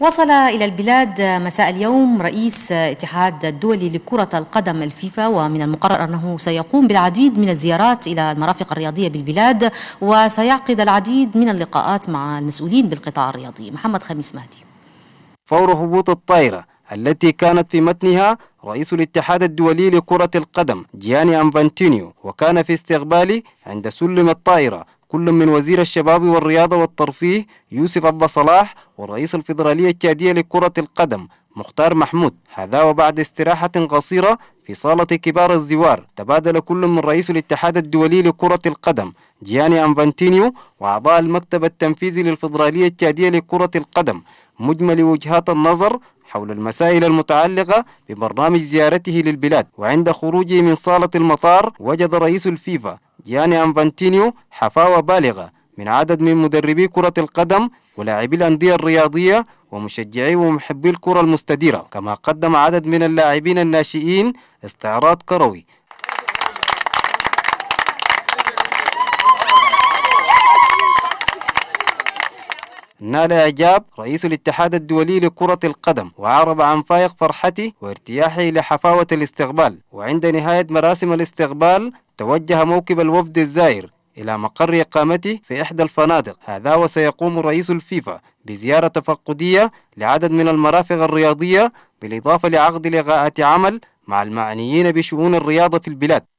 وصل إلى البلاد مساء اليوم رئيس اتحاد الدولي لكرة القدم الفيفا ومن المقرر أنه سيقوم بالعديد من الزيارات إلى المرافق الرياضية بالبلاد وسيعقد العديد من اللقاءات مع المسؤولين بالقطاع الرياضي محمد خميس مهدي فور هبوط الطائرة التي كانت في متنها رئيس الاتحاد الدولي لكرة القدم جياني أنفانتينيو وكان في استقبالي عند سلم الطائرة كل من وزير الشباب والرياضة والترفيه يوسف أبو صلاح ورئيس الفيدرالية التشادية لكرة القدم مختار محمود هذا وبعد استراحة قصيرة في صالة كبار الزوار تبادل كل من رئيس الاتحاد الدولي لكرة القدم جياني أنفانتينيو وأعضاء المكتب التنفيذي للفيدرالية التشادية لكرة القدم مجمل وجهات النظر حول المسائل المتعلقة ببرنامج زيارته للبلاد وعند خروجه من صالة المطار وجد رئيس الفيفا جياني أنفانتينيو حفاوة بالغة من عدد من مدربي كرة القدم ولاعبي الأندية الرياضية ومشجعي ومحبي الكرة المستديرة كما قدم عدد من اللاعبين الناشئين استعراض كروي نال إعجاب رئيس الاتحاد الدولي لكرة القدم وعرب عن فائق فرحته وارتياحه لحفاوة الاستقبال وعند نهاية مراسم الاستقبال توجه موكب الوفد الزائر إلى مقر إقامته في إحدى الفنادق هذا وسيقوم رئيس الفيفا بزيارة تفقدية لعدد من المرافق الرياضية بالإضافة لعقد لغاءة عمل مع المعنيين بشؤون الرياضة في البلاد